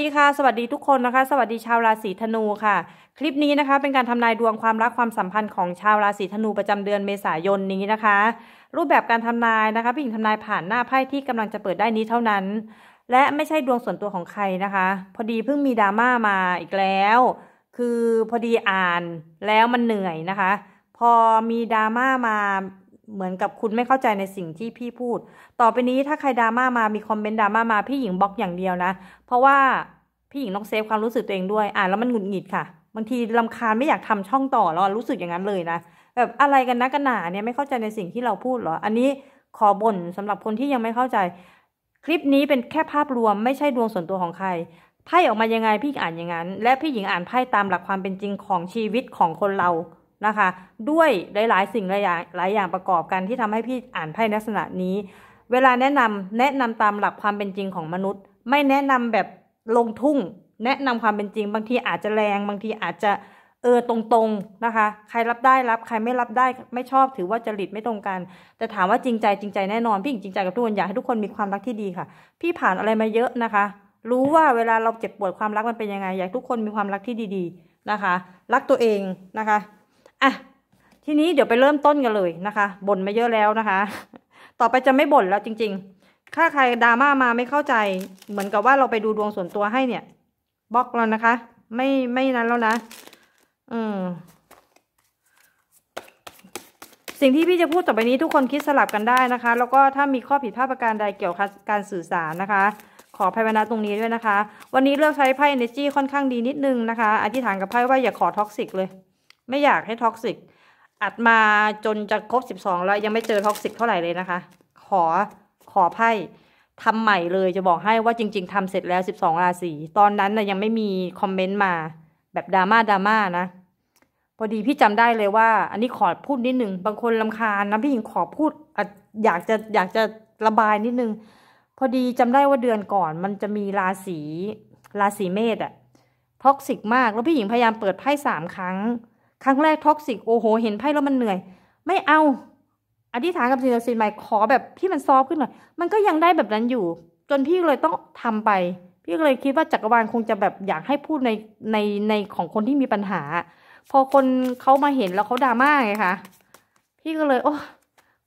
ดีค่ะสวัสดีทุกคนนะคะ สวัสดีชาวราศีธนูค่ะ คลิปนี้นะคะเป็นการทำนายดวงความรักความสัมพันธ์ของชาวราศีธนูประจำเดือนเมษายนนี้นะคะ รูปแบบการทำนายนะคะพี่หญิงทำนายผ่านหน้าไพ่ที่กำลังจะเปิดได้นี้เท่านั้น และไม่ใช่ดวงส่วนตัวของใครนะคะ พอดีเพิ่งมีดราม่ามาอีกแล้ว คือพอดีอ่านแล้วมันเหนื่อยนะคะ พอมีดราม่ามาเหมือนกับคุณไม่เข้าใจในสิ่งที่พี่พูด ต่อไปนี้ถ้าใครดราม่ามามีคอมเมนต์ดราม่ามาพี่หญิงบล็อกอย่างเดียวนะ เพราะว่าพี่หญิงต้องเซฟความรู้สึกตัวเองด้วยอ่านแล้วมันหงุดหงิดค่ะ บางทีลำคาญไม่อยากทำช่องต่อแล้วรู้สึกอย่างนั้นเลยนะ แบบอะไรกันนะกันหนาเนี่ยไม่เข้าใจในสิ่งที่เราพูดหรอ อันนี้ขอบ่นสำหรับคนที่ยังไม่เข้าใจ คลิปนี้เป็นแค่ภาพรวมไม่ใช่ดวงส่วนตัวของใคร ไพ่ออกมายังไงพี่อ่านอย่างนั้น และพี่หญิงอ่านไพ่ตามหลักความเป็นจริงของชีวิตของคนเรานะคะ ด้วยหลายๆสิ่งหลายอย่างหลายอย่างประกอบกันที่ทำให้พี่อ่านไพ่ลักษณะนี้ เวลาแนะนำแนะนำตามหลักความเป็นจริงของมนุษย์ ไม่แนะนำแบบลงทุ่ง แนะนำความเป็นจริง บางทีอาจจะแรง บางทีอาจจะเออตรงๆนะคะ ใครรับได้รับ ใครไม่รับได้ไม่ชอบถือว่าจริตไม่ตรงกัน แต่ถามว่าจริงใจจริงใจแน่นอน พี่จริงใจกับทุกคนอยากให้ทุกคนมีความรักที่ดีค่ะ พี่ผ่านอะไรมาเยอะนะคะ รู้ว่าเวลาเราเจ็บปวดความรักมันเป็นยังไง อยากทุกคนมีความรักที่ดีๆนะคะ รักตัวเองนะคะ่ะทีนี้เดี๋ยวไปเริ่มต้นกันเลยนะคะบ่นมาเยอะแล้วนะคะ ต่อไปจะไม่บ่นแล้วจริงๆ ถ้าใครดราม่ามาไม่เข้าใจ เหมือนกับว่าเราไปดูดวงส่วนตัวให้เนี่ยบล็อกแล้วนะคะ ไม่ไม่นั้นแล้วนะอืม สิ่งที่พี่จะพูดต่อไปนี้ทุกคนคิดสลับกันได้นะคะ แล้วก็ถ้ามีข้อผิดพลาดประการใดเกี่ยวกับการสื่อสารนะคะ ขอภัยวนาตรงนี้ด้วยนะคะ วันนี้เลือกใช้ไพ่เ n e r g y ค่อนข้างดีนิดนึงนะคะอธิษฐานกับไพ่ว่าอย่าขอท็อกซิกเลยไม่อยากให้ท็อกซิกอัดมาจนจะครบสสิบองแล้วยังไม่เจอท็อกซิกเท่าไหร่เลยนะคะ ขอขอไพ่ทำใหม่เลยจะบอกให้ว่าจริง ๆทำเสร็จแล้วสสิบองราศีตอนนั้นนะยังไม่มีคอมเมนต์มาแบบดราม่าดราม่านะพอดีพี่จำได้เลยว่า อันนี้ขอพูดนิดหนึ่งบางคนลำคาญนะพี่หญิงขอพูด อยากจะอยากจะระบายนิดนึงพอดีจำได้ว่าเดือนก่อน มันจะมีราศีราศีเมษอะท็อกซิกมากแล้วพี่หญิงพยายามเปิดไพ่สามครั้งครั้งแรกท็อกซิก โอ้โหเห็นไพ่แล้วมันเหนื่อย ไม่เอาอธิษฐานกับสิ่งศักดิ์สิทธิ์ใหม่ขอแบบที่มัน ซอฟขึ้นหน่อยมันก็ยังได้แบบนั้นอยู่ จนพี่เลยต้องทำไป พี่เลยคิดว่าจักรวาลคงจะแบบอยากให้พูดในในในของคนที่มีปัญหา พอคนเขามาเห็นแล้วเขาดราม่าไงคะพี่ก็เลยโอ้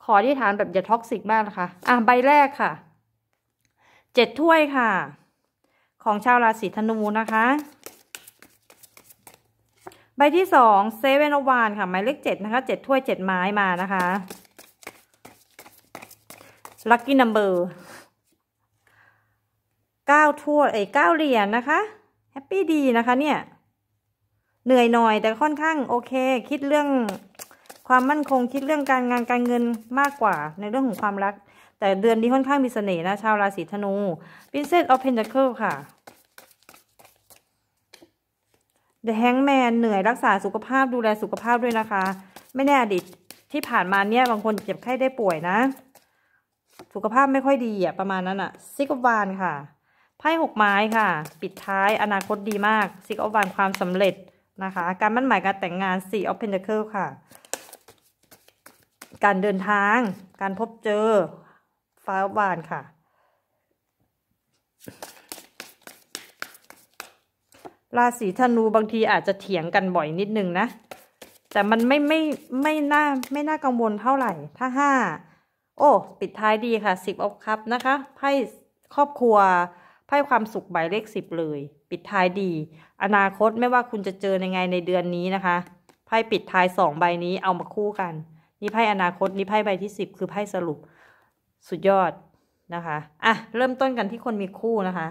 ขออธิษฐานแบบอย่าท็อกซิกมากนะคะอ่ะใบแรกค่ะเจ็ดถ้วยค่ะ ของชาวราศีธนูนะคะใบที่สองเซเว่นอวานค่ะ หมายเลขเจ็ดนะคะเจ็ดถ้วยเจ็ดไม้มานะคะลัคกี้นัมเบอร์เก้าถ้วยเอ้ยเก้าเหรียญนะคะแฮปปี้ดีนะคะเนี่ย เหนื่อยหน่อยแต่ค่อนข้างโอเค คิดเรื่องความมั่นคง คิดเรื่องการงานการเงินมากกว่า ในเรื่องของความรัก แต่เดือนนี้ค่อนข้างมีเสน่ห์นะชาวราศีธนู Princess of Pentacle ค่ะเดอะแฮงแมนเหนื่อยรักษาสุขภาพดูแลสุขภาพด้วยนะคะ ไม่แน่อดีตที่ผ่านมาเนี่ย บางคนเจ็บไข้ได้ป่วยนะ สุขภาพไม่ค่อยดีอะประมาณนั้นอะซิกอวานค่ะ ไพ่หกไม้ค่ะ ปิดท้ายอนาคตดีมากซิกอวานความสำเร็จนะคะ การมั่นหมายการแต่งงานสี่ออฟเพนเดอร์เคิลค่ะ การเดินทาง การพบเจอฟ้าวานค่ะราศีธนูบางทีอาจจะเถียงกันบ่อยนิดนึงนะ แต่มันไม่ไม่ไม่น่าไม่น่ากังวลเท่าไหร่ ถ้าห้า โอ้ ปิดท้ายดีค่ะสิบออฟครับนะคะไพ่ครอบครัวไพ่ความสุขใบเลขสิบเลย ปิดท้ายดี อนาคตไม่ว่าคุณจะเจอยังไงในเดือนนี้นะคะไพ่ปิดท้ายสองใบนี้เอามาคู่กัน นี่ไพ่อนาคตนี่ไพ่ใบที่สิบคือไพ่สรุปสุดยอดนะคะอ่ะเริ่มต้นกันที่คนมีคู่นะคะ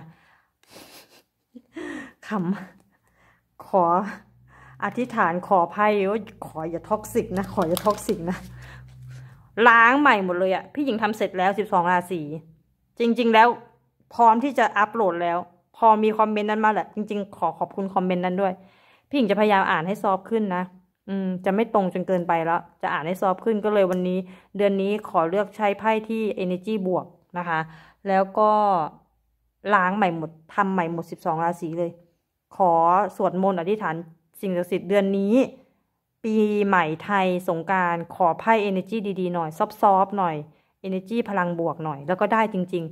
คำขออธิษฐานขอภัยว่าขออย่าท็อกซิกนะขออย่าท็อกซิกนะล้างใหม่หมดเลยอะพี่หญิงทำเสร็จแล้วสิบสองราศีจริง ๆ แล้ว พร้อมที่จะอัปโหลดแล้ว พอมีคอมเมนต์นั้นมาแหละ จริง ๆ ขอขอบคุณคอมเมนต์นั้นด้วย พี่หญิงจะพยายามอ่านให้ซอฟขึ้นนะอืม จะไม่ตรงจนเกินไปแล้วจะอ่านให้ซอฟขึ้นก็เลยวันนี้ เดือนนี้ขอเลือกใช้ไพ่ที่ energy บวกนะคะ แล้วก็ล้างใหม่หมดทำใหม่หมดสสิบองราศีเลยขอสวดมนต์อธิษฐานสิ่งศักดิ์สิทธิ์เดือนนี้ ปีใหม่ไทยสงการ ขอไพ่เอเนจีดี ๆ หน่อยซอฟๆหน่อยเอเนจีพลังบวกหน่อย แล้วก็ได้จริง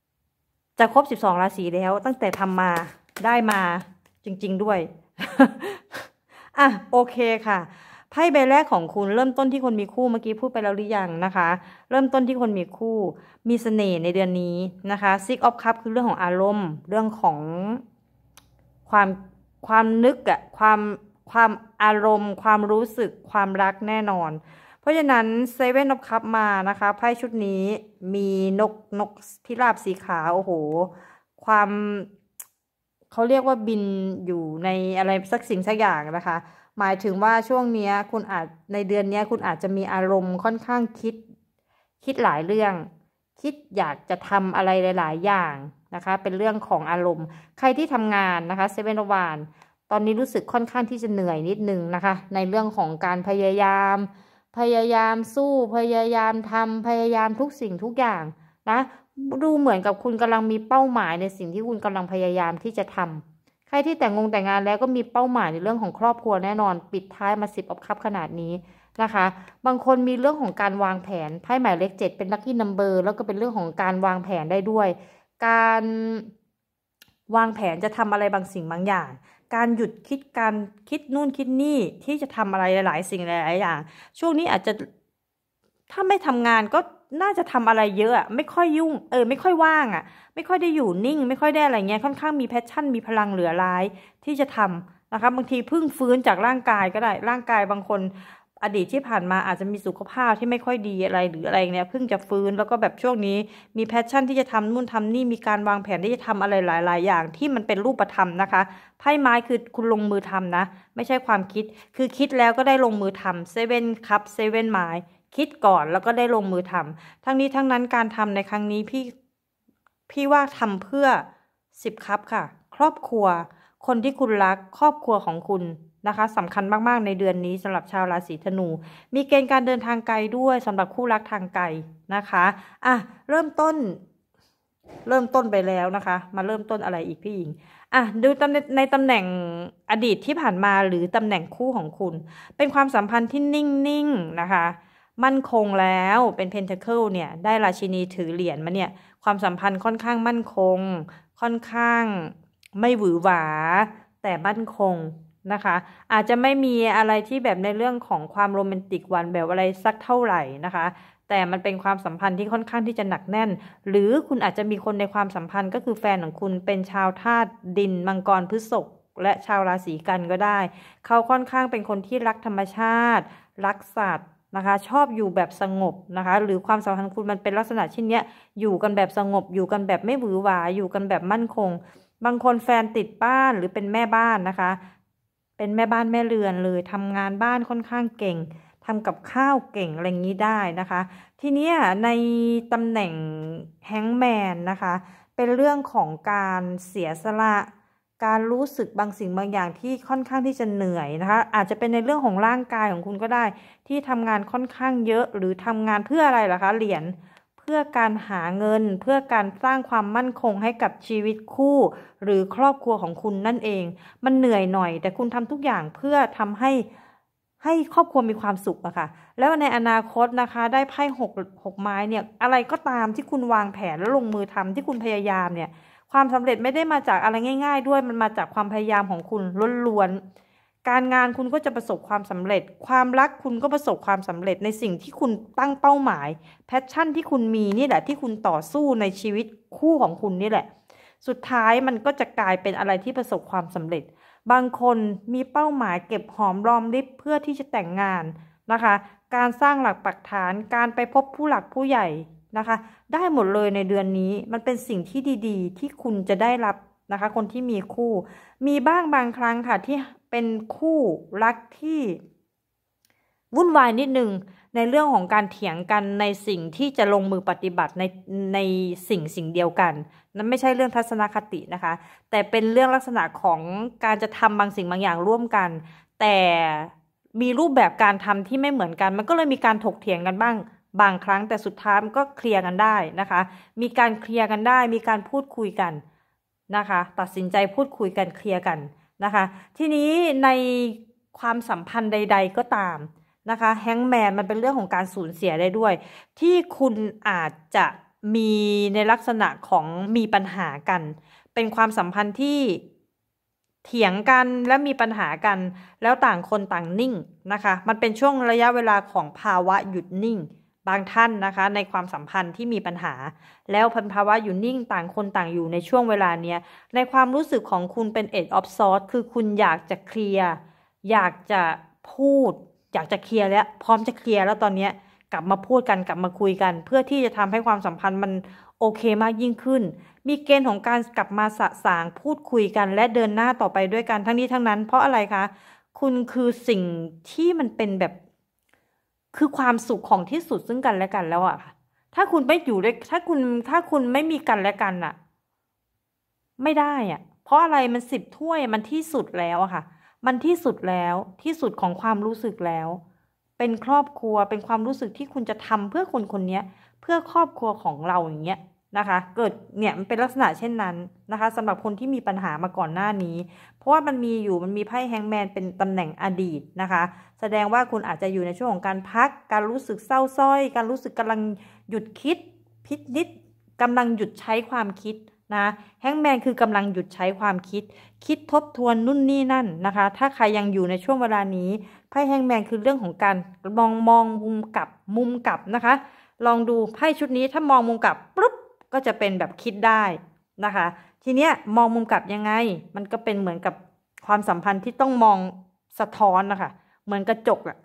ๆ จะครบสสิบองราศีแล้วตั้งแต่ทำมาได้มาจริงๆด้วยอ่ะโอเคค่ะ ไพ่ใบแรกของคุณเริ่มต้นที่คนมีคู่เมื่อกี้พูดไปแล้วหรือยังนะคะ เริ่มต้นที่คนมีคู่ มีสเสน่ห์ในเดือนนี้นะคะซิกออฟคัพคือเรื่องของอารมณ์ เรื่องของความความนึกอะความความอารมณ์ ความรู้สึกความรักแน่นอน เพราะฉะนั้นเซเว่นนกคับมานะคะไพ่ชุดนี้มีนก นกพิราบสีขาวโอ้โห ความ เขาเรียกว่าบินอยู่ในอะไร สักสิ่ง สักอย่างนะคะ หมายถึงว่าช่วงนี้คุณอาจในเดือนนี้คุณอาจจะมีอารมณ์ค่อนข้างคิดคิดหลายเรื่องคิด อยากจะทำอะไรหลาย ๆอย่าง นะคะ เป็นเรื่องของอารมณ์ ใครที่ทำงานนะคะเซเว่นวานตอนนี้รู้สึกค่อนข้างที่จะเหนื่อยนิดนึงนะคะ ในเรื่องของการพยายาม พยายามสู้พยายามทำพยายามทุกสิ่งทุกอย่างนะดูเหมือนกับคุณกำลังมีเป้าหมายในสิ่งที่คุณกำลังพยายามที่จะทำใครที่แต่งงงแต่งงานแล้วก็มีเป้าหมายในเรื่องของครอบครัวแน่นอน ปิดท้ายมาสิบอบคับขนาดนี้นะคะบางคนมีเรื่องของการวางแผนไพ่หมายเลขเจ็ดเป็นลัคกี้นัมเบอร์แล้วก็เป็นเรื่องของการวางแผนได้ด้วย การวางแผนจะทำอะไรบางสิ่งบางอย่าง การหยุดคิดการคิดนู่นคิดนี่ที่จะทำอะไรหลายๆ สิ่งหลายๆอย่าง ช่วงนี้อาจจะ ถ้าไม่ทำงานก็น่าจะทำอะไรเยอะอะไม่ค่อยยุ่งเออไม่ค่อยว่างอะไม่ค่อยได้อยู่นิ่ง ไม่ค่อยได้อะไรเงี้ยค่อนข้างมีแพชชั่นมีพลังเหลือร้ายที่จะทำนะคะบางทีเพิ่งฟื้นจากร่างกายก็ได้ร่างกายบางคนอดีตที่ผ่านมาอาจจะมีสุขภาพที่ไม่ค่อยดีอะไรหรืออะไรเนี่ยเพิ่งจะฟื้นแล้วก็แบบช่วงนี้ มีแพชชั่นที่จะทำนู่นทำนี่มีการวางแผนที่จะทำอะไรหลายๆอย่างที่มันเป็นรูปธรรมนะคะไพ่ไม้คือคุณลงมือทำนะ ไม่ใช่ความคิด คือคิดแล้วก็ได้ลงมือทำเซเว่นคัพเซเว่นไม้คิดก่อนแล้วก็ได้ลงมือทำ ทั้งนี้ทั้งนั้นการทำในครั้งนี้ พี่พี่ว่าทำเพื่อสิบคัพค่ะครอบครัว คนที่คุณรัก ครอบครัวของคุณนะคะสำคัญมาก ๆ ในเดือนนี้สำหรับชาวราศีธนู มีเกณฑ์การเดินทางไกลด้วยสำหรับคู่รักทางไกลนะคะอ่ะเริ่มต้น เริ่มต้นไปแล้วนะคะ มาเริ่มต้นอะไรอีกพี่หญิงอ่ะดูตำในตำแหน่งอดีตที่ผ่านมาหรือตำแหน่งคู่ของคุณ เป็นความสัมพันธ์ที่นิ่งๆนะคะ มั่นคงแล้วเป็นเพนเทเคิลเนี่ย ได้ราชินีถือเหรียญมาเนี่ย ความสัมพันธ์ค่อนข้างมั่นคง ค่อนข้างไม่หวือหวา แต่มั่นคงนะคะอาจจะไม่มีอะไรที่แบบในเรื่องของความโรแมนติกหวานแบบอะไรสักเท่าไหร่นะคะ แต่มันเป็นความสัมพันธ์ที่ค่อนข้างที่จะหนักแน่น หรือคุณอาจจะมีคนในความสัมพันธ์ ก็คือแฟนของคุณเป็นชาวธาตุดินมังกรพฤษภและชาวราศีกันก็ได้ เขาค่อนข้างเป็นคนที่รักธรรมชาติ รักสัตว์นะคะ ชอบอยู่แบบสงบนะคะ หรือความสัมพันธ์คุณมันเป็นลักษณะเช่นนี้อยู่กันแบบสงบ อยู่กันแบบไม่หวือหวา อยู่กันแบบมั่นคง บางคนแฟนติดบ้านหรือเป็นแม่บ้านนะคะเป็นแม่บ้านแม่เรือนเลยทำงานบ้านค่อนข้างเก่งทำกับข้าวเก่งอะไรอย่างนี้ได้นะคะ ทีนี้ในตำแหน่งแฮงแมนนะคะ เป็นเรื่องของการเสียสละการรู้สึกบางสิ่งบางอย่างที่ค่อนข้างที่จะเหนื่อยนะคะ อาจจะเป็นในเรื่องของร่างกายของคุณก็ได้ ที่ทำงานค่อนข้างเยอะหรือทำงานเพื่ออะไรล่ะคะเหรียญพื่อการหาเงินเพื่อการสร้างความมั่นคงให้กับชีวิตคู่ หรือครอบครัวของคุณนั่นเอง มันเหนื่อยหน่อย แต่คุณทำทุกอย่างเพื่อทำให้ให้ครอบครัวมีความสุขอะค่ะแล้วในอนาคตนะคะ ได้ไพ่หกหกไม้เนี่ยอะไรก็ตามที่คุณวางแผนแล้วลงมือทำที่คุณพยายามเนี่ย ความสำเร็จไม่ได้มาจากอะไรง่ายๆ ด้วยมันมาจากความพยายามของคุณล้วนๆการงานคุณก็จะประสบความสำเร็จ ความรักคุณก็ประสบความสำเร็จในสิ่งที่คุณตั้งเป้าหมาย แพชชั่นที่คุณมีนี่แหละที่คุณต่อสู้ในชีวิตคู่ของคุณนี่แหละ สุดท้ายมันก็จะกลายเป็นอะไรที่ประสบความสำเร็จ บางคนมีเป้าหมายเก็บหอมรอมริบเพื่อที่จะแต่งงานนะคะ การสร้างหลักปักฐานการไปพบผู้หลักผู้ใหญ่นะคะ ได้หมดเลยในเดือนนี้มันเป็นสิ่งที่ดีๆ ที่คุณจะได้รับนะคะคนที่มีคู่มีบ้างบางครั้งค่ะ ที่เป็นคู่รักที่วุ่นวายนิดนึง ในเรื่องของการเถียงกันในสิ่งที่จะลงมือปฏิบัติในในสิ่งสิ่งเดียวกัน นั้นไม่ใช่เรื่องทัศนคตินะคะ แต่เป็นเรื่องลักษณะของการจะทำบางสิ่งบางอย่างร่วมกัน แต่มีรูปแบบการทำที่ไม่เหมือนกัน มันก็เลยมีการถกเถียงกันบ้าง บางครั้ง แต่สุดท้ายมันก็เคลียร์กันได้นะคะ มีการเคลียร์กันได้ มีการพูดคุยกันนะคะตัดสินใจพูดคุยกันเคลียร์กันนะคะ ทีนี้ในความสัมพันธ์ใด ๆก็ตามนะคะ แฮงแมนมันเป็นเรื่องของการสูญเสียได้ด้วย ที่คุณอาจจะมีในลักษณะของมีปัญหากัน เป็นความสัมพันธ์ที่เถียงกันและมีปัญหากัน แล้วต่างคนต่างนิ่งนะคะมันเป็นช่วงระยะเวลาของภาวะหยุดนิ่งบางท่านนะคะในความสัมพันธ์ที่มีปัญหา แล้วพันภาวะอยู่นิ่งต่างคนต่างอยู่ในช่วงเวลาเนี้ยในความรู้สึกของคุณเป็นเอ็ดออฟซอร์คือคุณอยากจะเคลียร์อยากจะพูดอยากจะเคลียร์แล้วพร้อมจะเคลียร์แล้วตอนเนี้ยกลับมาพูดกันกลับมาคุยกัน เพื่อที่จะทำให้ความสัมพันธ์มันโอเคมากยิ่งขึ้น มีเกณฑ์ของการกลับมาสะสางพูดคุยกันและเดินหน้าต่อไปด้วยกันทั้งนี้ทั้งนั้น เพราะอะไรคะ คุณคือสิ่งที่มันเป็นแบบคือความสุขของที่สุดซึ่งกันและกันแล้วอะค่ะ ถ้าคุณไม่อยู่ด้วยถ้าคุณ ถ้าคุณไม่มีกันและกันอะไม่ได้อะเพราะอะไร มันสิบถ้วย มันที่สุดแล้วอะค่ะ มันที่สุดแล้ว ที่สุดของความรู้สึกแล้ว เป็นครอบครัว เป็นความรู้สึกที่คุณจะทำเพื่อคนคนนี้ เพื่อครอบครัวของเราอย่างเงี้ยนะคะ เกิดเนี่ยมันเป็นลักษณะเช่นนั้นนะคะสำหรับคนที่มีปัญหามาก่อนหน้านี้ เพราะว่ามันมีอยู่มันมีไพ่แฮงแมนเป็นตำแหน่งอดีตนะคะ แสดงว่าคุณอาจจะอยู่ในช่วงของการพัก การรู้สึกเศร้าส้อย การรู้สึกกำลังหยุดคิด พิจิตกำลังหยุดใช้ความคิดนะ แฮงแมนคือกำลังหยุดใช้ความคิด คิดทบทวนนู่นนี่นั่นนะคะ ถ้าใครยังอยู่ในช่วงเวลานี้ ไพ่แฮงแมนคือเรื่องของการมองมองมุมกลับมุมกลับนะคะ ลองดูไพ่ชุดนี้ถ้ามองมุมกลับปุ๊บก็จะเป็นแบบคิดได้นะคะ ทีเนี้ยมองมุมกลับยังไง มันก็เป็นเหมือนกับความสัมพันธ์ที่ต้องมองสะท้อนนะคะเหมือนกระจกอะ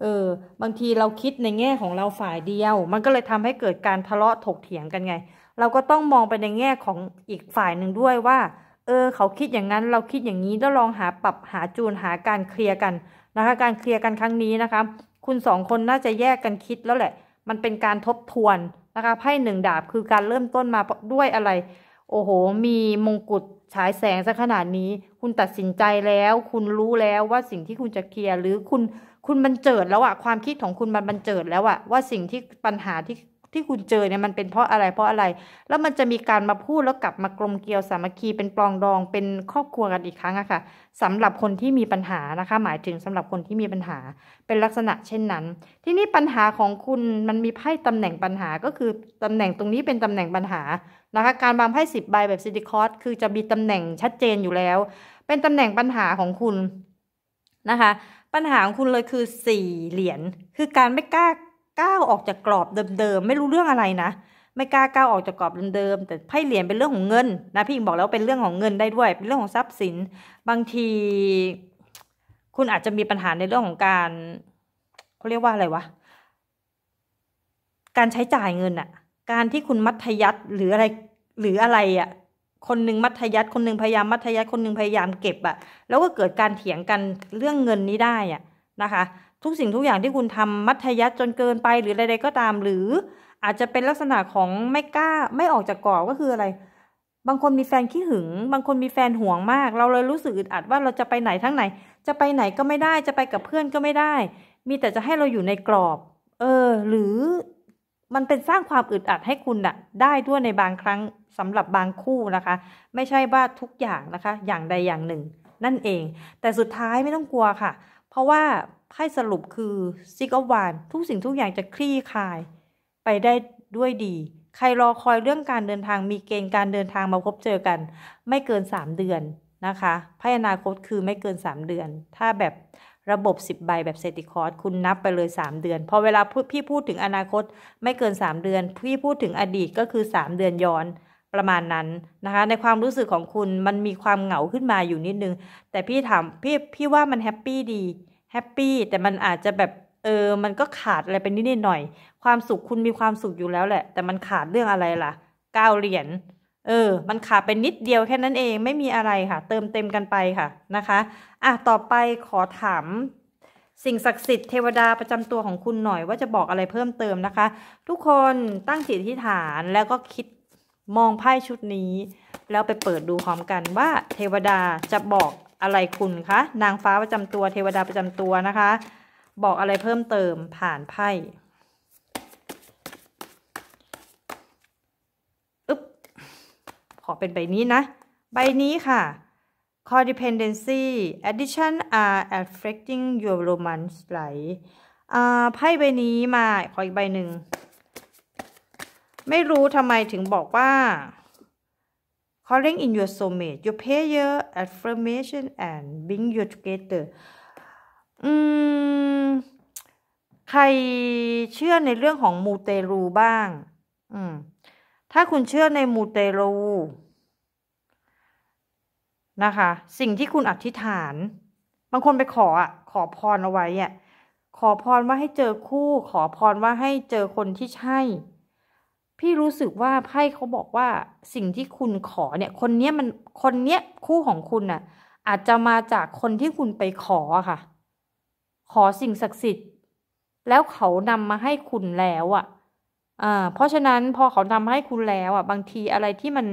เออบางทีเราคิดในแง่ของเราฝ่ายเดียว มันก็เลยทำให้เกิดการทะเลาะถกเถียงกันไง เราก็ต้องมองไปในแง่ของอีกฝ่ายหนึ่งด้วยว่า เออเขาคิดอย่างนั้นเราคิดอย่างนี้แล้วลองหาปรับหาจูนหาการเคลียร์กันนะคะ การเคลียร์กันครั้งนี้นะคะคุณสองคนน่าจะแยกกันคิดแล้วแหละ มันเป็นการทบทวนนะคะไพ่หนึ่งดาบคือการเริ่มต้นมาด้วยอะไร โอ้โห มีมงกุฎฉายแสงซะขนาดนี้ คุณตัดสินใจแล้ว คุณรู้แล้วว่าสิ่งที่คุณจะเคลียร์หรือคุณ คุณบรรเจิดแล้วอะความคิดของคุณมันบรรเจิดแล้วอะว่าสิ่งที่ปัญหาที่ที่คุณเจอเนี่ยมันเป็นเพราะอะไรเพราะอะไรแล้วมันจะมีการมาพูดแล้วกลับมากลมเกลียวสามัคคีเป็นปลองดองเป็นครอบครัวกันอีกครั้งอะค่ะสำหรับคนที่มีปัญหานะคะ หมายถึงสำหรับคนที่มีปัญหาเป็นลักษณะเช่นนั้น ที่นี่ปัญหาของคุณมันมี ไพ่ตำแหน่งปัญหาก็คือตำแหน่งตรงนี้เป็นตำแหน่งปัญหานะคะการวางไพ่สิบใบแบบซิติคอสคือจะมีตำแหน่งชัดเจนอยู่แล้ว เป็นตำแหน่งปัญหาของคุณนะคะ ปัญหาของคุณเลยคือสี่เหรียญคือการไม่กล้าก้าวออกจากกรอบเดิมๆ ไม่รู้เรื่องอะไรนะ ไม่กล้าก้าวออกจากกรอบเดิมๆแต่ไพ่เหรียญเป็นเรื่องของเงิน นะ พี่อิงบอกแล้วเป็นเรื่องของเงินได้ด้วย เป็นเรื่องของทรัพย์สิน บางทีคุณอาจจะมีปัญหาในเรื่องของการเขาเรียกว่าอะไรวะ การใช้จ่ายเงินอะการที่คุณมัธยัติหรืออะไร หรืออะไรอะคนหนึ่งมัธยัติคนหนึ่งพยายามมัธยัติคนหนึ่งพยายามเก็บอะแล้วก็เกิดการเถียงกันเรื่องเงินนี้ได้อะนะคะทุกสิ่งทุกอย่างที่คุณทำมัธยัสจนเกินไป หรืออใดรก็ตาม หรือ อาจจะเป็นลักษณะของไม่กล้าไม่ออกจากกรอบก็คืออะไร บางคนมีแฟนขี้หึง บางคนมีแฟนห่วงมาก เราเลยรู้สึกอึดอัดว่าเราจะไปไหนทั้งไหน จะไปไหนก็ไม่ได้ จะไปกับเพื่อนก็ไม่ได้ มีแต่จะให้เราอยู่ในกรอบ เออ หรือมันเป็นสร้างความอึดอัดให้คุณอะได้ด้วยในบางครั้งสำหรับบางคู่นะคะ ไม่ใช่ว่าทุกอย่างนะคะ อย่างใดอย่างหนึ่ง นั่นเอง แต่สุดท้ายไม่ต้องกลัวค่ะ เพราะว่าไพ่สรุปคือซิกอวานทุกสิ่งทุกอย่างจะคลี่คลายไปได้ด้วยดี ใครรอคอยเรื่องการเดินทางมีเกณฑ์การเดินทางมาพบเจอกัน ไม่เกิน 3 เดือนนะคะพยอนาคตคือไม่เกิน 3 เดือน ถ้าแบบระบบ 10 ใบแบบเซติคอร์สคุณนับไปเลย 3 เดือน พอเวลาพี่พูดถึงอนาคตไม่เกิน 3 เดือน พี่พูดถึงอดีตก็คือ 3 เดือนย้อนประมาณนั้นนะคะในความรู้สึกของคุณมันมีความเหงาขึ้นมาอยู่นิดนึง แต่พี่ถามพี่พี่ว่ามันแฮปปี้ดีแฮปปี้ แต่มันอาจจะแบบเออ มันก็ขาดอะไรไปนิดหน่อย ความสุขคุณมีความสุขอยู่แล้วแหละ แต่มันขาดเรื่องอะไรล่ะก้าเหรียญเออ มันขาดไปนิดเดียวแค่นั้นเองไม่มีอะไรค่ะเติมเต็มกันไปค่ะนะคะอ่ะต่อไปขอถาม สิ่งศักดิ์สิทธิ์เทวดาประจำตัวของคุณหน่อย ว่าจะบอกอะไรเพิ่มเติมนะคะ ทุกคนตั้งจิตที่ ฐานแล้วก็คิดมองไพ่ชุดนี้แล้วไปเปิดดูพร้อมกันว่าเทวดาจะบอกอะไรคุณคะนางฟ้าประจำตัวเทวดาประจำตัวนะคะ บอกอะไรเพิ่มเติมผ่านไพ่ขอเป็นใบนี้นะ ใบนี้ค่ะ codependency a d d i t i o n are affecting your romance life ไพ่ใบนี้มา ขออีกใบหนึ่งไม่รู้ทำไมถึงบอกว่า calling in your soulmate your prayer affirmation and bring you together อืมใครเชื่อในเรื่องของมูเตลูบ้างอืมถ้าคุณเชื่อในมูเตลูนะคะ สิ่งที่คุณอธิษฐาน บางคนไปขออ่ะ ขอพรเอาไว้อ่ะ ขอพรว่าให้เจอคู่ ขอพรว่าให้เจอคนที่ใช่พี่รู้สึกว่าไพ่เขาบอกว่าสิ่งที่คุณขอเนี่ยคนเนี้ยมันคนเนี้ยคู่ของคุณน่ะอาจจะมาจากคนที่คุณไปขอค่ะ ขอสิ่งศักดิ์สิทธิ์ แล้วเขานำมาให้คุณแล้วอ่ะอ่าเพราะฉะนั้นพอเขานำให้คุณแล้วอ่ะ บางทีอะไรที่มัน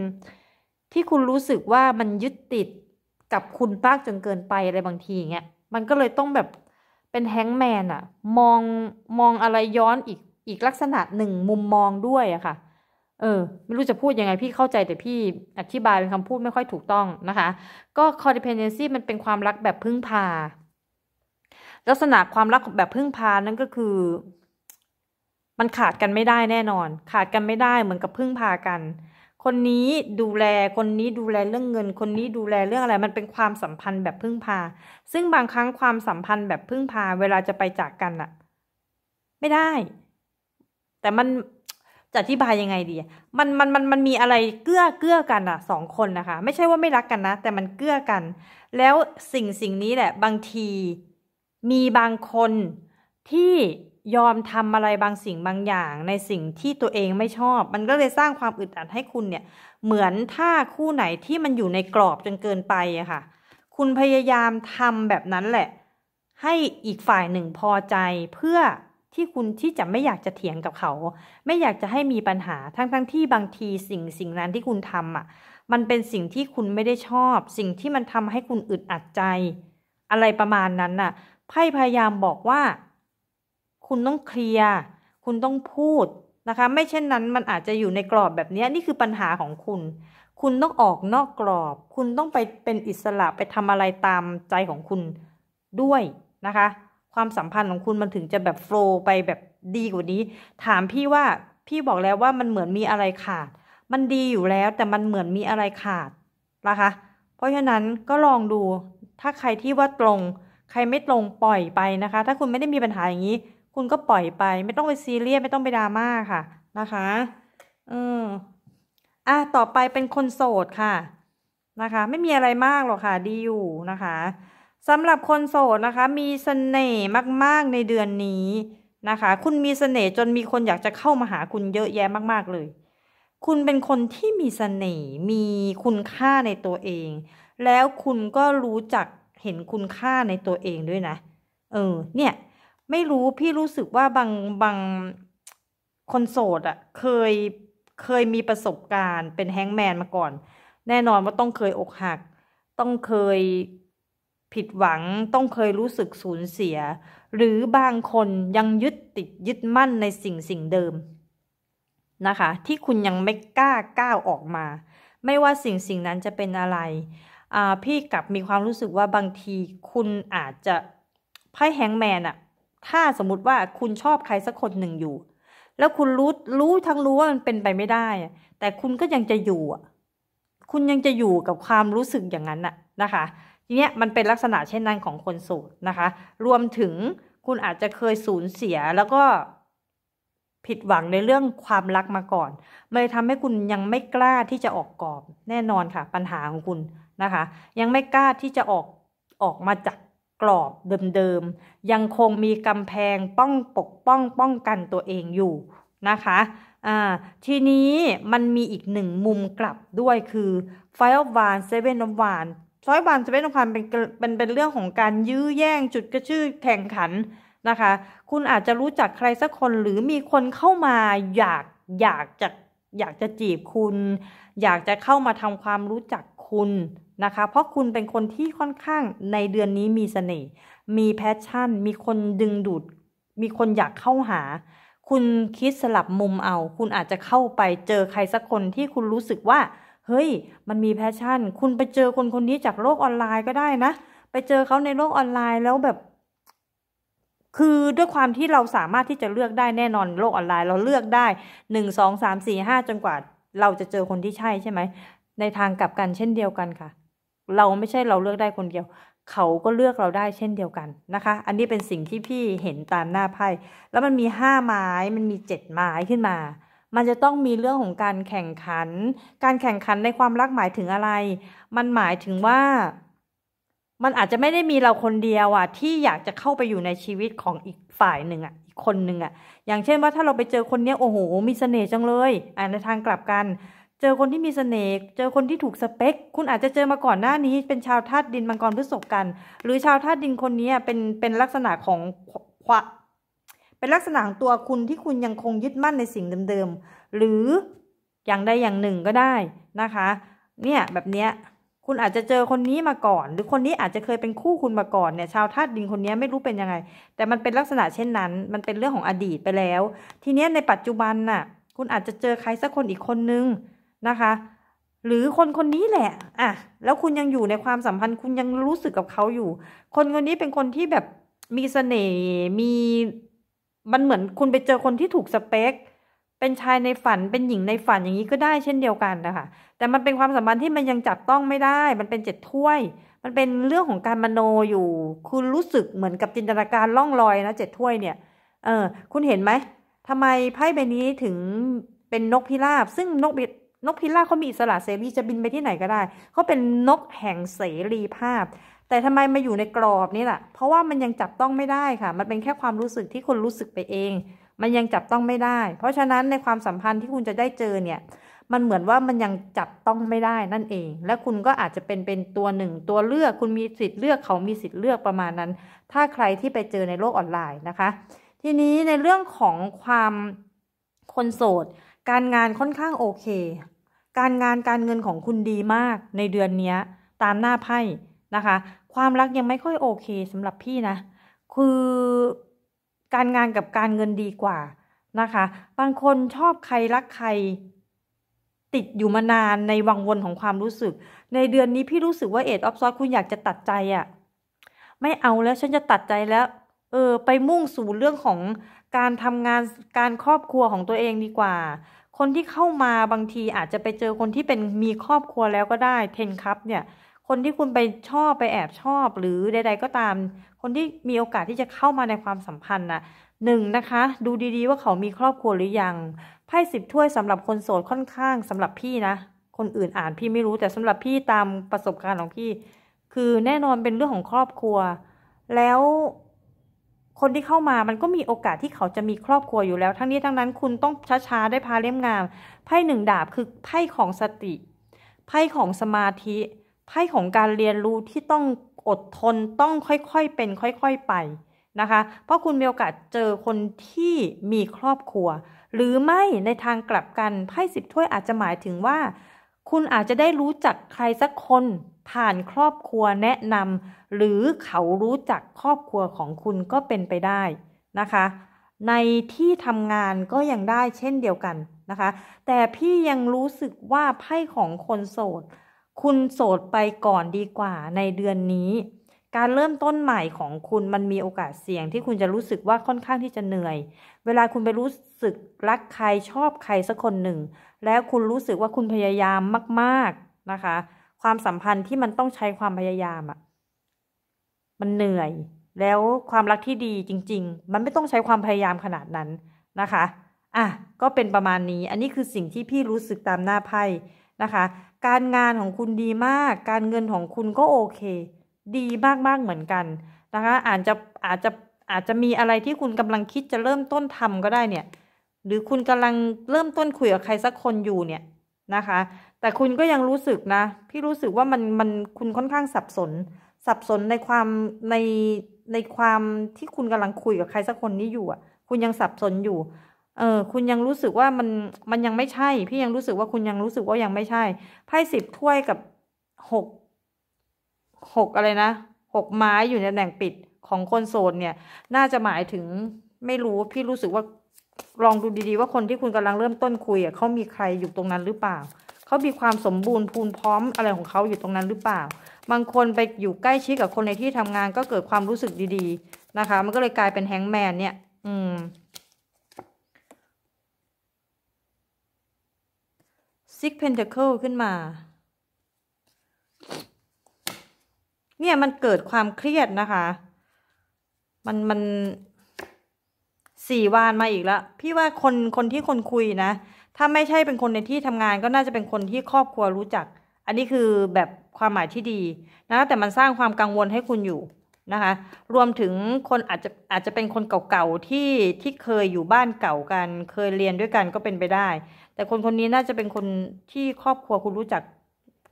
ที่คุณรู้สึกว่ามันยึดติดกับคุณมากจนเกินไปอะไรบางทีเงี้ยมันก็เลยต้องแบบเป็นแฮงแมนอะมองมองอะไรย้อนอีกอีกลักษณะหนึ่งมุมมองด้วยอะค่ะ เออ ไม่รู้จะพูดยังไงพี่เข้าใจแต่พี่ อธิบายเป็นคำพูดไม่ค่อยถูกต้องนะคะ ก็ codependency มันเป็นความรักแบบพึ่งพา ลักษณะความรักแบบพึ่งพานั่นก็คือ มันขาดกันไม่ได้แน่นอน ขาดกันไม่ได้เหมือนกับพึ่งพากัน คนนี้ดูแล คนนี้ดูแลเรื่องเงิน คนนี้ดูแลเรื่องอะไร มันเป็นความสัมพันธ์แบบพึ่งพา ซึ่งบางครั้งความสัมพันธ์แบบพึ่งพา เวลาจะไปจากกันอะไม่ได้แต่มันจะอธิบายยังไงดี มันมันมันมันมีอะไรเกื้อเกื้อกันอะสองคนนะคะ ไม่ใช่ว่าไม่รักกันนะ แต่มันเกื้อกัน แล้วสิ่งสิ่งนี้แหละบางทีมีบางคนที่ยอมทำอะไรบางสิ่งบางอย่าง ในสิ่งที่ตัวเองไม่ชอบ มันก็เลยสร้างความอึดอัดให้คุณเนี่ย เหมือนถ้าคู่ไหนที่มันอยู่ในกรอบจนเกินไปอะค่ะ คุณพยายามทำแบบนั้นแหละ ให้อีกฝ่ายหนึ่งพอใจเพื่อที่คุณที่จะไม่อยากจะเถียงกับเขา ไม่อยากจะให้มีปัญหาทั้งๆทที่บางที สิ่งสิ่งนั้นที่คุณทำอ่ะ มันเป็นสิ่งที่คุณไม่ได้ชอบ สิ่งที่มันทำให้คุณอึดอัดใจ อะไรประมาณนั้นน่ะไพ่พยายามบอกว่า คุณต้องเคลียร์คุณต้องพูดนะคะ ไม่เช่นนั้นมันอาจจะอยู่ในกรอบแบบนี้นี่คือปัญหาของคุณ คุณต้องออกนอกกรอบ คุณต้องไปเป็นอิสระไปทำอะไรตามใจของคุณด้วยนะคะความสัมพันธ์ของคุณมันถึงจะแบบโฟล์ไปแบบดีกว่านี้ ถามพี่ว่าพี่บอกแล้วว่ามันเหมือนมีอะไรขาด มันดีอยู่แล้วแต่มันเหมือนมีอะไรขาด นะคะ เพราะฉะนั้นก็ลองดูถ้าใครที่ว่าตรง ใครไม่ตรงปล่อยไปนะคะ ถ้าคุณไม่ได้มีปัญหาอย่างนี้ คุณก็ปล่อยไป ไม่ต้องไปซีเรียสไม่ต้องไปดราม่าค่ะ นะคะเอออ่ะต่อไปเป็นคนโสดค่ะ นะคะ ไม่มีอะไรมากหรอกค่ะ ดีอยู่นะคะสำหรับคนโสดนะคะ มีสเสน่ห์มาก ๆในเดือนนี้นะคะ คุณมีสเสน่ห์จนมีคนอยากจะเข้ามาหาคุณเยอะแยะมาก ๆ เลย คุณเป็นคนที่มีสเสน่ห์มีคุณค่าในตัวเอง แล้วคุณก็รู้จักเห็นคุณค่าในตัวเองด้วยนะ เออเนี่ย ไม่รู้พี่รู้สึกว่าบางบางคนโสดอะ่ะเคยเคยมีประสบการณ์ เป็นแฮงแมนมาก่อน แน่นอนว่าต้องเคยอกหัก ต้องเคยผิดหวังต้องเคยรู้สึกสูญเสีย หรือบางคนยังยึดติดยึดมั่นในสิ่งสิ่งเดิมนะคะ ที่คุณยังไม่กล้าก้าวออกมา ไม่ว่าสิ่งสิ่งนั้นจะเป็นอะไรพี่กลับมีความรู้สึกว่าบางที คุณอาจจะไพ่แฮงแมนอะถ้าสมมติว่าคุณชอบใครสักคนหนึ่งอยู่ แล้วคุณรู้รู้ทั้งรู้ว่ามันเป็นไปไม่ได้แต่คุณก็ยังจะอยู่คุณยังจะอยู่กับความรู้สึกอย่างนั้นอะนะคะทีเนี้ยมันเป็นลักษณะเช่นนั้นของคนโสดนะคะ รวมถึงคุณอาจจะเคยสูญเสียแล้วก็ ผิดหวังในเรื่องความรักมาก่อนมันเลยทำให้คุณยังไม่กล้าที่จะออกกรอบแน่นอนค่ะปัญหาของคุณนะคะ ยังไม่กล้าที่จะออกออกมาจากกรอบเดิมๆยังคงมีกำแพงป้องปกป้องป้องกันตัวเองอยู่นะคะทีนี้มันมีอีกหนึ่งมุมกลับด้วยคือ f i อ e of One Seven of One ซอยบานสเปนของคำเป็นเป็นเป็นเรื่องของการยื้อแย่งจุดกระชื่อแข่งขันนะคะ คุณอาจจะรู้จักใครสักคนหรือมีคนเข้ามาอยากอยากจะอยากจะจีบคุณ อยากจะเข้ามาทำความรู้จักคุณนะคะ เพราะคุณเป็นคนที่ค่อนข้างในเดือนนี้มีเสน่ห์มีแพชชั่น มีคนดึงดูด มีคนอยากเข้าหา คุณคิดสลับมุมเอา คุณอาจจะเข้าไปเจอใครสักคนที่คุณรู้สึกว่าเฮ้ย มันมีแพชชั่น คุณไปเจอคนคนนี้จากโลกออนไลน์ก็ได้นะ ไปเจอเขาในโลกออนไลน์แล้วแบบ คือด้วยความที่เราสามารถที่จะเลือกได้แน่นอนโลกออนไลน์เราเลือกได้หนึ่งสองสามสี่ห้าจนกว่าเราจะเจอคนที่ใช่ใช่ไหม ในทางกลับกันเช่นเดียวกันค่ะ เราไม่ใช่เราเลือกได้คนเดียว เขาก็เลือกเราได้เช่นเดียวกันนะคะ อันนี้เป็นสิ่งที่พี่เห็นตามหน้าไพ่ แล้วมันมีห้าไม้มันมีเจ็ดไม้ขึ้นมามันจะต้องมีเรื่องของการแข่งขัน การแข่งขันในความรักหมายถึงอะไร มันหมายถึงว่ามันอาจจะไม่ได้มีเราคนเดียวอะที่อยากจะเข้าไปอยู่ในชีวิตของอีกฝ่ายหนึ่งอะอีกคนหนึ่งอะอย่างเช่นว่าถ้าเราไปเจอคนเนี้ย โอ้โหมีเสน่ห์จังเลยอ่าในทางกลับกัน เจอคนที่มีเสน่ห์เจอคนที่ถูกสเปค คุณอาจจะเจอมาก่อนหน้านี้เป็นชาวธาตุดินมังกรพฤษภกัน หรือชาวธาตุดินคนนี้เป็นเป็นลักษณะของเป็นลักษณะของตัวคุณที่คุณยังคงยึดมั่นในสิ่งเดิมๆหรืออย่างใดอย่างหนึ่งก็ได้นะคะ เนี่ยแบบเนี้ย คุณอาจจะเจอคนนี้มาก่อน หรือคนนี้อาจจะเคยเป็นคู่คุณมาก่อนเนี่ย ชาวธาตุดินคนนี้ไม่รู้เป็นยังไง แต่มันเป็นลักษณะเช่นนั้น มันเป็นเรื่องของอดีตไปแล้ว ทีเนี้ยในปัจจุบันน่ะ คุณอาจจะเจอใครสักคนอีกคนนึงนะคะ หรือคนคนนี้แหละ อ่ะ แล้วคุณยังอยู่ในความสัมพันธ์ คุณยังรู้สึกกับเขาอยู่ คนคนนี้เป็นคนที่แบบ มีเสน่ห์ มีมันเหมือนคุณไปเจอคนที่ถูกสเปคเป็นชายในฝันเป็นหญิงในฝันอย่างนี้ก็ได้เช่นเดียวกันนะคะแต่มันเป็นความสัมพันธ์ที่มันยังจับต้องไม่ได้ มันเป็นเจ็ดถ้วย มันเป็นเรื่องของการมโนอยู่ คุณรู้สึกเหมือนกับจินตนาการล่องลอยนะเจ็ดถ้วยเนี่ยเออ คุณเห็นไหม ทำไมไพ่ใบนี้ถึงเป็นนกพิราบ ซึ่งนกนกพิราบเขามีอิสระเสรีจะบินไปที่ไหนก็ได้เขาเป็นนกแห่งเสรีภาพแต่ทำไม มา อยู่ในกรอบนี่ล่ะ เพราะ ว่า มันยังจับต้องไม่ได้ค่ะ มันเป็นแค่ความรู้สึกที่คนรู้สึกไปเอง มันยังจับต้องไม่ได้ เพราะฉะนั้นในความสัมพันธ์ที่คุณจะได้เจอเนี่ย มันเหมือนว่ามันยังจับต้องไม่ได้นั่นเอง และคุณก็อาจจะเป็นเป็นตัวหนึ่ง ตัวเลือก คุณมีสิทธิ์เลือกเขามีสิทธิ์เลือกประมาณนั้น ถ้าใครที่ไปเจอในโลกออนไลน์นะคะ ทีนี้ในเรื่องของความคนโสด การงานค่อนข้าง โอเค การงานการเงินของคุณดีมากในเดือนนี้ตามหน้าไพ่นะคะความรักยังไม่ค่อยโอเคสำหรับพี่นะ คือการงานกับการเงินดีกว่านะคะ บางคนชอบใครรักใคร ติดอยู่มานานในวังวนของความรู้สึก ในเดือนนี้ พี่รู้สึกว่าเอ็ดออฟซอสคุณอยากจะตัดใจอะ่ะ ไม่เอาแล้วฉันจะตัดใจแล้ว เออไปมุ่งสู่เรื่องของการทำงานการครอบครัวของตัวเองดีกว่า คนที่เข้ามาบางทีอาจจะไปเจอคนที่เป็นมีครอบครัวแล้วก็ได้ เทนครับเนี่ยคนที่คุณไปชอบไปแอบชอบหรือใด ๆ ก็ตาม คนที่มีโอกาสที่จะเข้ามาในความสัมพันธ์นะหนึ่งนะคะ ดูดีๆว่าเขามีครอบครัวหรือยัง ไพ่สิบถ้วยสำหรับคนโสดค่อนข้างสำหรับพี่นะ คนอื่นอ่านพี่ไม่รู้แต่สำหรับพี่ตามประสบการณ์ของพี่ คือแน่นอนเป็นเรื่องของครอบครัวแล้วคนที่เข้ามามันก็มีโอกาสที่เขาจะมีครอบครัวอยู่แล้ว ทั้งนี้ทั้งนั้นคุณต้องช้าๆได้พาเล่มงามไพ่หนึ่งดาบคือไพ่ของสติไพ่ของสมาธิไพ่ของการเรียนรู้ที่ต้องอดทนต้องค่อยๆเป็นค่อย ๆไปนะคะ เพราะคุณมีโอกาสเจอคนที่มีครอบครัว หรือไม่ในทางกลับกันไพ่สิบถ้วยอาจจะหมายถึงว่า คุณอาจจะได้รู้จักใครสักคนผ่านครอบครัวแนะนำหรือเขารู้จักครอบครัวของคุณก็เป็นไปได้นะคะ ในที่ทำงานก็ยังได้เช่นเดียวกันนะคะ แต่พี่ยังรู้สึกว่าไพ่ของคนโสดคุณโสดไปก่อนดีกว่าในเดือนนี้ การเริ่มต้นใหม่ของคุณมันมีโอกาสเสี่ยงที่คุณจะรู้สึกว่าค่อนข้างที่จะเหนื่อย เวลาคุณไปรู้สึกรักใครชอบใครสักคนหนึ่งแล้วคุณรู้สึกว่าคุณพยายามมากๆนะคะ ความสัมพันธ์ที่มันต้องใช้ความพยายามอะ่ะมันเหนื่อยแล้วความรักที่ดีจริง ๆ มันไม่ต้องใช้ความพยายามขนาดนั้นนะคะ อ่ะก็เป็นประมาณนี้ อันนี้คือสิ่งที่พี่รู้สึกตามหน้าไพ่นะคะการงานของคุณดีมากการเงินของคุณก็โอเค ดีมาก ๆ เหมือนกันนะคะอาจจะอาจจะอาจจะมีอะไรที่คุณกำลังคิดจะเริ่มต้นทำก็ได้เนี่ยหรือคุณกำลังเริ่มต้นคุยกับใครสักคนอยู่เนี่ยนะคะ แต่คุณก็ยังรู้สึกนะพี่รู้สึกว่ามันมันคุณค่อนข้างสับสน สับสนในความในในความที่คุณกำลังคุยกับใครสักคนนี้อยู่อ่ะ คุณยังสับสนอยู่เออคุณยังรู้สึกว่ามันมันยังไม่ใช่ พี่ยังรู้สึกว่าคุณยังรู้สึกว่ายังไม่ใช่ ไพ่สิบถ้วยกับหกหกอะไรนะหกไม้อยู่ในแหน่งปิดของคนโสดเนี่ย น่าจะหมายถึงไม่รู้พี่รู้สึกว่า ลองดูดีๆว่าคนที่คุณกำลังเริ่มต้นคุยอ่ะเขามีใครอยู่ตรงนั้นหรือเปล่า เขามีความสมบูรณ์พูนพร้อมอะไรของเขาอยู่ตรงนั้นหรือเปล่า บางคนไปอยู่ใกล้ชิดกับคนในที่ทำงาน ก็เกิดความรู้สึกดี ๆ นะคะ มันก็เลยกลายเป็นแฮงแมนเนี่ย อืมซิกเพนเทเคิลขึ้นมา เนี่ยมันเกิดความเครียดนะคะ มัน มันสี่วานมาอีกแล้ว พี่ว่าคนคนที่คนคุยนะ ถ้าไม่ใช่เป็นคนในที่ทำงาน ก็น่าจะเป็นคนที่ครอบครัวรู้จัก อันนี้คือแบบความหมายที่ดี นะแต่มันสร้างความกังวลให้คุณอยู่นะคะ รวมถึงคนอาจจะอาจจะเป็นคนเก่าๆที่ที่เคยอยู่บ้านเก่ากัน เคยเรียนด้วยกันก็เป็นไปได้แต่คนคนนี้น่าจะเป็นคนที่ครอบครัวคุณรู้จัก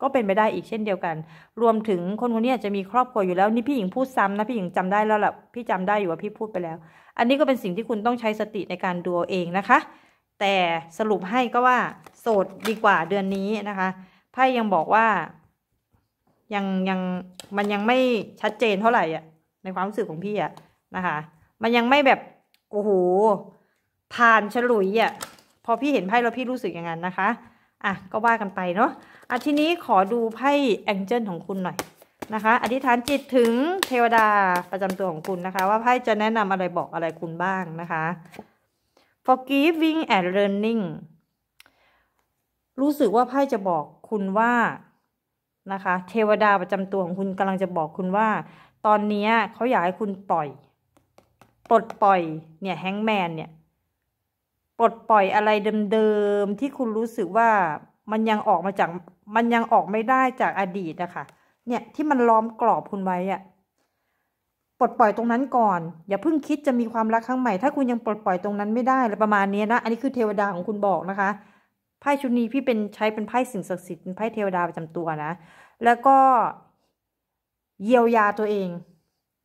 ก็เป็นไปได้อีกเช่นเดียวกัน รวมถึงคนคนนี้อาจจะมีครอบครัวอยู่แล้ว นี่พี่หญิงพูดซ้ำนะพี่หญิงจำได้แล้วล่ะพี่จำได้อยู่ว่าพี่พูดไปแล้ว อันนี้ก็เป็นสิ่งที่คุณต้องใช้สติในการดูเองนะคะ แต่สรุปให้ก็ว่า โสดดีกว่าเดือนนี้นะคะไพ่ยังบอกว่ายังยังมันยังไม่ชัดเจนเท่าไหร่อ่ะในความรู้สึกของพี่อ่ะนะคะ มันยังไม่แบบโอ้โหผ่านฉลุยอ่ะพอพี่เห็นไพ่แล้วพี่รู้สึกอย่างนั้นนะคะ อ่ะก็ว่ากันไปเนาะ อ่ะทีนี้ขอดูไพ่แองเจิลของคุณหน่อยนะคะ อธิษฐานจิตถึงเทวดาประจำตัวของคุณนะคะ ว่าไพ่จะแนะนำอะไรบอกอะไรคุณบ้างนะคะ forgiving and learning รู้สึกว่าไพ่จะบอกคุณว่านะคะ เทวดาประจำตัวของคุณกำลังจะบอกคุณว่า ตอนนี้เขาอยากให้คุณปล่อยปลดปล่อยเนี่ยแฮงแมนเนี่ยปลดปล่อยอะไรเดิมๆที่คุณรู้สึกว่ามันยังออกมาจาก มันยังออกไม่ได้จากอดีตนะคะเนี่ยที่มันล้อมกรอบคุณไว้อะปลดปล่อยตรงนั้นก่อน อย่าเพิ่งคิดจะมีความรักครั้งใหม่ถ้าคุณยังปลดปล่อยตรงนั้นไม่ได้ละประมาณนี้นะอันนี้คือเทวดาของคุณบอกนะคะไพ่ชุดนี้พี่เป็นใช้เป็นไพ่สิ่งศักดิ์สิทธิ์เป็นไพ่เทวดาประจำตัวนะแล้วก็เยียวยาตัวเอง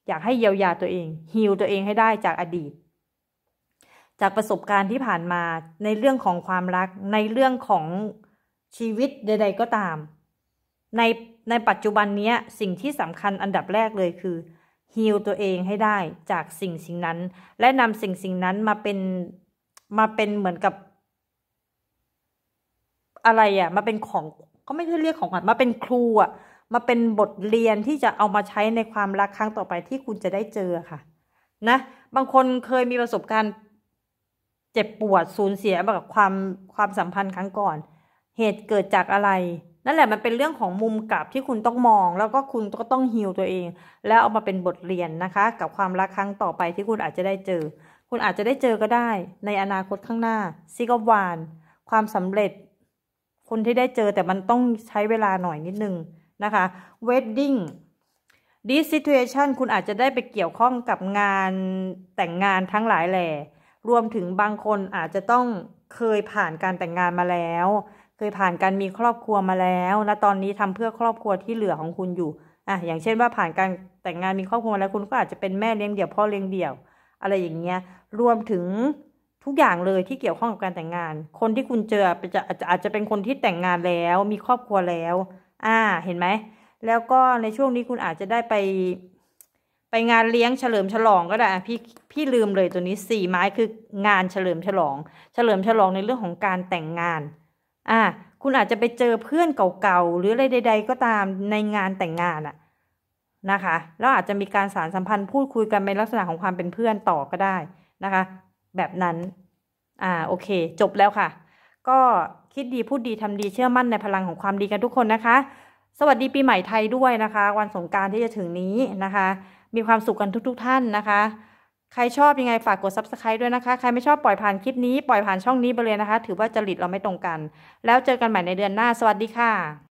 อยากให้เยียวยาตัวเองฮิลตัวเองให้ได้จากอดีตจากประสบการณ์ที่ผ่านมาในเรื่องของความรัก ในเรื่องของชีวิตใด ๆ ก็ตามในในปัจจุบันนี้สิ่งที่สำคัญอันดับแรกเลยคือฮีลตัวเองให้ได้จากสิ่งสิ่งนั้น และนำสิ่งสิ่งนั้นมาเป็นมาเป็นเหมือนกับ อะไรอะ่ะมาเป็นของก็ไม่ใช่เรียกของขวัญมาเป็นครูอะ่ะมาเป็นบทเรียนที่จะเอามาใช้ในความรักครั้งต่อไปที่คุณจะได้เจอค่ะ นะ บางคนเคยมีประสบการณ์เจ็บปวดสูญเสียแบบความความสัมพันธ์ครั้งก่อน เหตุเกิดจากอะไร นั่นแหละมันเป็นเรื่องของมุมกลับที่คุณต้องมอง แล้วก็คุณก็ต้องฮิวตัวเอง แล้วเอามาเป็นบทเรียนนะคะ กับความรักครั้งต่อไปที่คุณอาจจะได้เจอ คุณอาจจะได้เจอก็ได้ ในอนาคตข้างหน้าซิกวานความสำเร็จ คนที่ได้เจอแต่มันต้องใช้เวลาหน่อยนิดนึงนะคะเวดดิ้งดิสซิทูเอชันคุณอาจจะได้ไปเกี่ยวข้องกับงานแต่งงานทั้งหลายแหล่รวมถึงบางคนอาจจะต้องเคยผ่านการแต่งงานมาแล้ว เคยผ่านการมีครอบครัวมาแล้ว และตอนนี้ทำเพื่อครอบครัวที่เหลือของคุณอยู่ อ่ะ อย่างเช่นว่าผ่านการแต่งงานมีครอบครัวแล้วคุณก็อาจจะเป็นแม่เลี้ยงเดี่ยวพ่อเลี้ยงเดี่ยว อะไรอย่างเงี้ยรวมถึงทุกอย่างเลยที่เกี่ยวข้องกับการแต่งงาน คนที่คุณเจอจะอาจจะเป็นคนที่แต่งงานแล้ว มีครอบครัวแล้ว อ่า เห็นไหมแล้วก็ในช่วงนี้คุณอาจจะได้ไปไปงานเลี้ยงเฉลิมฉลองก็ได้พี่พี่ลืมเลยตัวนี้สี่ไม้คืองานเฉลิมฉลอง เฉลิมฉลองในเรื่องของการแต่งงาน อ่าคุณอาจจะไปเจอเพื่อนเก่าๆหรืออะไรใดๆก็ตามในงานแต่งงานอะนะคะแล้วอาจจะมีการสารสัมพันธ์พูดคุยกันในลักษณะของความเป็นเพื่อนต่อก็ได้นะคะ แบบนั้น อ่าโอเค จบแล้วค่ะ ก็คิดดี พูดดีทำดีเชื่อมั่นในพลังของความดีกันทุกคนนะคะ สวัสดีปีใหม่ไทยด้วยนะคะ วันสงการที่จะถึงนี้นะคะมีความสุขกันทุก ๆ ท่านนะคะ ใครชอบยังไงฝากกด subscribe ด้วยนะคะ ใครไม่ชอบปล่อยผ่านคลิปนี้ปล่อยผ่านช่องนี้ไปเลยนะคะ ถือว่าจริตเราไม่ตรงกัน แล้วเจอกันใหม่ในเดือนหน้า สวัสดีค่ะ